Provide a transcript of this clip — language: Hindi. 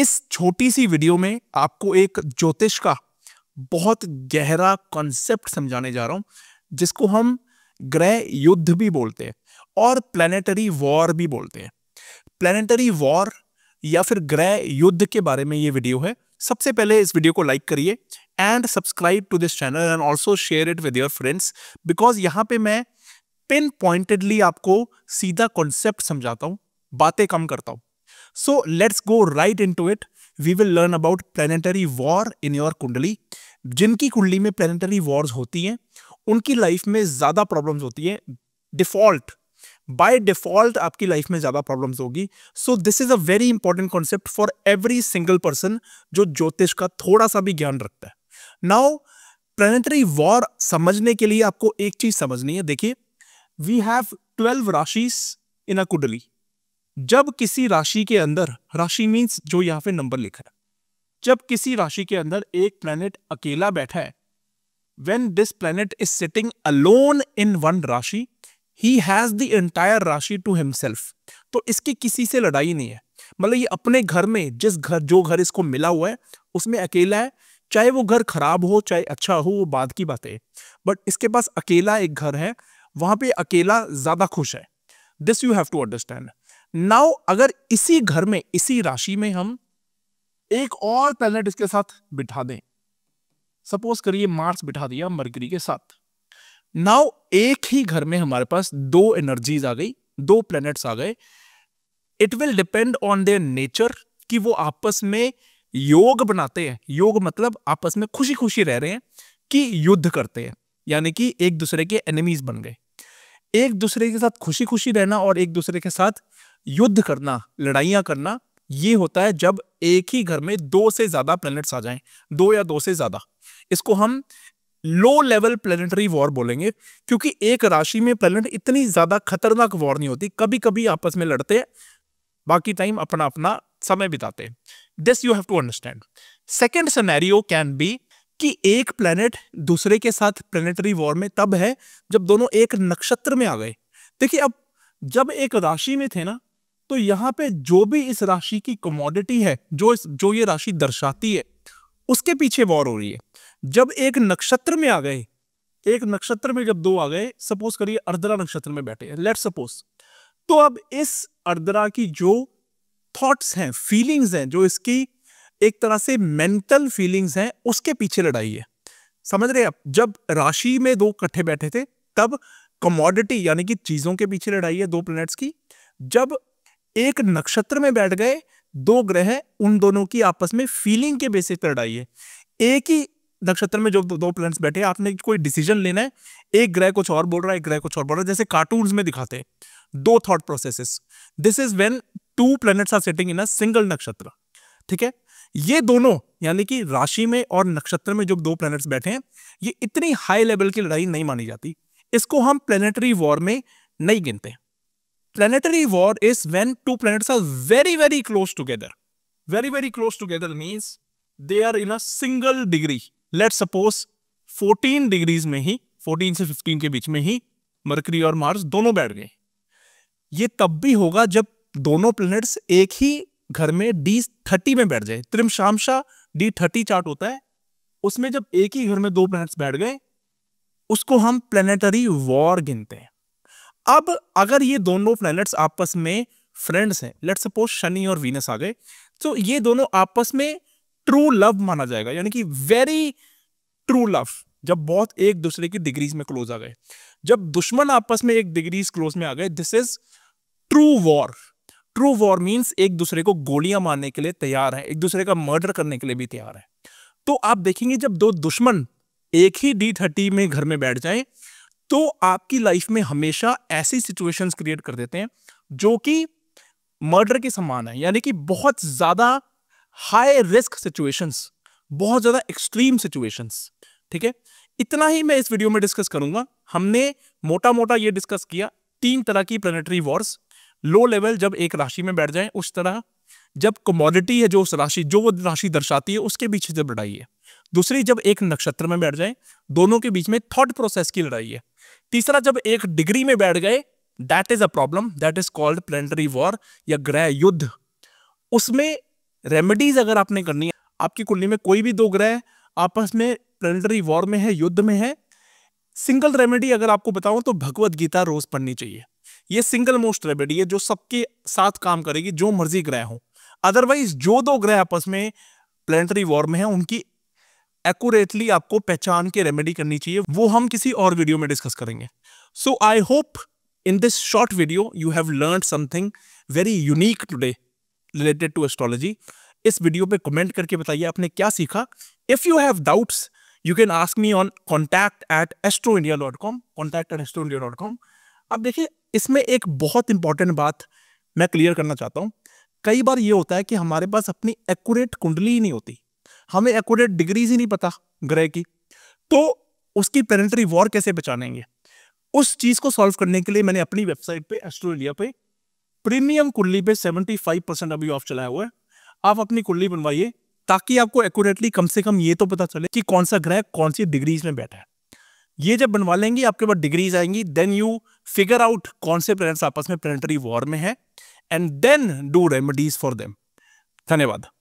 इस छोटी सी वीडियो में आपको एक ज्योतिष का बहुत गहरा कॉन्सेप्ट समझाने जा रहा हूं जिसको हम ग्रह युद्ध भी बोलते हैं और प्लानिटरी वॉर भी बोलते हैं प्लानिटरी वॉर या फिर ग्रह युद्ध के बारे में ये वीडियो है सबसे पहले इस वीडियो को लाइक करिए and subscribe to this channel and also share it with your friends because यहाँ पे मैं पिन पॉइंटेडली आपको सीधा कॉन्सेप्ट समझाता हूँ बातें कम करता हूँ So let's go right into it. We will learn about planetary war in your kundli जिनकी कुंडली में प्लानिटरी वॉर्स होती हैं उनकी लाइफ में ज़्यादा प्रॉब्लम्स होती हैं डिफ़ॉल्ट बाय डिफ़ॉल्ट आपकी लाइफ में ज़्यादा प्रॉब्लम्स होगी so this is a very important concept for every single person जो ज्योतिष का थोड़ा सा भी ज्ञान रखता है नाउ प्लानिटरी वॉर समझने के लिए आपको एक चीज़ समझनी है देखिए we have twelve rashis in a kundli जब किसी राशि के अंदर राशि मीन्स जो यहाँ पे नंबर लिखा है जब किसी राशि के अंदर एक प्लेनेट अकेला बैठा है when this planet is sitting alone in one rashi ही has the entire rashi to himself तो इसकी किसी से लड़ाई नहीं है मतलब ये अपने घर में जिस घर जो घर इसको मिला हुआ है उसमें अकेला है चाहे वो घर खराब हो चाहे अच्छा हो वो बाद की बात है बट इसके पास अकेला एक घर है वहां पे अकेला ज्यादा खुश है this you have to understand now अगर इसी घर में इसी राशि में हम एक और प्लेनेट इसके साथ बिठा दें सपोज करिए मार्स बिठा दिया मरकरी के साथ नाउ एक ही घर में हमारे पास दो एनर्जीज आ गई दो प्लेनेट्स आ गए it will depend on their nature कि वो आपस में योग बनाते हैं योग मतलब आपस में खुशी खुशी रह रहे हैं कि युद्ध करते हैं यानी कि एक दूसरे के एनिमीज बन गए एक दूसरे के साथ खुशी खुशी रहना और एक दूसरे के साथ युद्ध करना लड़ाइयाँ करना ये होता है जब एक ही घर में दो से ज़्यादा प्लैनेट्स आ जाएं दो या दो से ज़्यादा इसको हम लो लेवल प्लेनेटरी वॉर बोलेंगे क्योंकि एक राशि में प्लेनेट इतनी ज़्यादा खतरनाक वॉर नहीं होती कभी कभी आपस में लड़ते हैं बाकी टाइम अपना अपना समय बिताते हैं this you have to understand second scenario can be कि एक प्लेनेट दूसरे के साथ प्लेनेटरी वॉर में तब है जब दोनों एक नक्षत्र में आ गए देखिए अब जब एक राशि में थे ना तो यहाँ पे जो भी इस राशि की कमोडिटी है जो इस जो ये राशि दर्शाती है उसके पीछे वॉर हो रही है जब एक नक्षत्र में आ गए एक नक्षत्र में जब दो आ गए सपोज करिए अर्द्रा नक्षत्र में बैठे हैं लेट सपोज तो अब इस अर्द्रा की जो थॉट्स हैं फीलिंग्स हैं जो इसकी एक तरह से मेंटल फीलिंग्स हैं उसके पीछे लड़ाई है समझ रहे आप जब राशि में दो कट्ठे बैठे थे तब कमोडिटी यानी कि चीजों के पीछे लड़ाई है दो प्लैनेट्स की जब एक नक्षत्र में बैठ गए दो ग्रह उन दोनों की आपस में फीलिंग के बेसिस पर लड़ाई है एक ही नक्षत्र में जो दो प्लैनेट्स बैठे हैं आपने कोई डिसीजन लेना है एक ग्रह कुछ और बोल रहा है एक ग्रह कुछ और बोल रहा है जैसे कार्टून में दिखाते हैं दो thought processes this is when two planets are setting in a single nakshatra ठीक है ये दोनों यानी कि राशि में और नक्षत्र में जो दो प्लैनेट्स बैठे हैं ये इतनी हाई लेवल की लड़ाई नहीं मानी जाती इसको हम प्लेनेटरी वॉर में नहीं गिनते हैं planetary war is when two planets are very, very close together. Very, very close together means they are in a single degree. Let's suppose 14 degrees mein hi 14 se 15 ke beech mein hi mercury aur mars dono baith gaye ye tab bhi hoga jab dono planets ek hi घर में डी थर्टी में बैठ जाए त्रिमशामशा डी थर्टी चार्ट होता है उसमें जब एक ही घर में दो प्लैनेट्स बैठ गए उसको हम प्लेनेटरी वॉर गिनते हैं अब अगर ये दोनों प्लैनेट्स आपस में फ्रेंड्स हैं लेट्स सपोज शनि और वीनस आ गए तो ये दोनों आपस में ट्रू लव माना जाएगा यानी कि वेरी ट्रू लव जब बहुत एक दूसरे की डिग्रीज में क्लोज आ गए जब दुश्मन आपस में एक डिग्रीज क्लोज में आ गए this is true war true war means एक दूसरे को गोलियां मारने के लिए तैयार है एक दूसरे का मर्डर करने के लिए भी तैयार है तो आप देखेंगे जब दो दुश्मन एक ही डी थर्टी में घर में बैठ जाएं तो आपकी लाइफ में हमेशा ऐसी सिचुएशंस क्रिएट कर देते हैं जो कि मर्डर के समान है यानी कि बहुत ज़्यादा हाई रिस्क सिचुएशंस बहुत ज़्यादा एक्सट्रीम सिचुएशंस ठीक है इतना ही मैं इस वीडियो में डिस्कस करूंगा हमने मोटा मोटा ये डिस्कस किया तीन तरह की प्लेनेटरी वॉर्स लो लेवल जब एक राशि में बैठ जाए उस तरह जब कमोडिटी है जो उस राशि जो वो राशि दर्शाती है उसके पीछे जब लड़ाई है दूसरी जब एक नक्षत्र में बैठ जाए दोनों के बीच में थॉट प्रोसेस की लड़ाई है तीसरा जब एक डिग्री में बैठ गए that is a problem that is called planetary war या ग्रह युद्ध उसमें रेमेडीज अगर आपने करनी है आपकी कुंडली में कोई भी दो ग्रह आपस में प्लेनेटरी वॉर में है युद्ध में है सिंगल रेमेडी अगर आपको बताऊं तो भगवत गीता रोज पढ़नी चाहिए ये सिंगल मोस्ट रेमेडी है जो सबके साथ काम करेगी जो मर्जी ग्रह हो अदरवाइज जो दो ग्रह आपस में प्लेनेटरी वॉर में है उनकी एक्यूरेटली आपको पहचान के रेमेडी करनी चाहिए वो हम किसी और वीडियो में डिस्कस करेंगे so I hope in this short video you have learn something very unique today related to astrology इस वीडियो पे कमेंट करके बताइए आपने क्या सीखा if you have doubts you can ask me on contact at astro India dot com contact at astro India dot com अब देखिए इसमें एक बहुत इंपॉर्टेंट बात मैं क्लियर करना चाहता हूँ कई बार ये होता है कि हमारे पास अपनी एक्यूरेट कुंडली ही नहीं होती हमें एक्यूरेट डिग्रीज ही नहीं पता ग्रह की तो उसकी प्लेनेटरी वॉर कैसे बचानेंगे उस चीज को सॉल्व करने के लिए मैंने अपनी वेबसाइट पे एस्ट्रोलिया पे प्रीमियम कुल्ली पे 75 परसेंट अभी ऑफ चलाया हुआ है आप अपनी कुल्ली बनवाइए ताकि आपको एक्यूरेटली कम से कम ये तो पता चले कि कौन सा ग्रह कौन सी डिग्रीज में बैठा है ये जब बनवा लेंगे आपके पास डिग्रीज आएंगी देन यू फिगर आउट कौन से प्लेनेट्स आपस में प्लेनेटरी वॉर में है and then do remedies for them धन्यवाद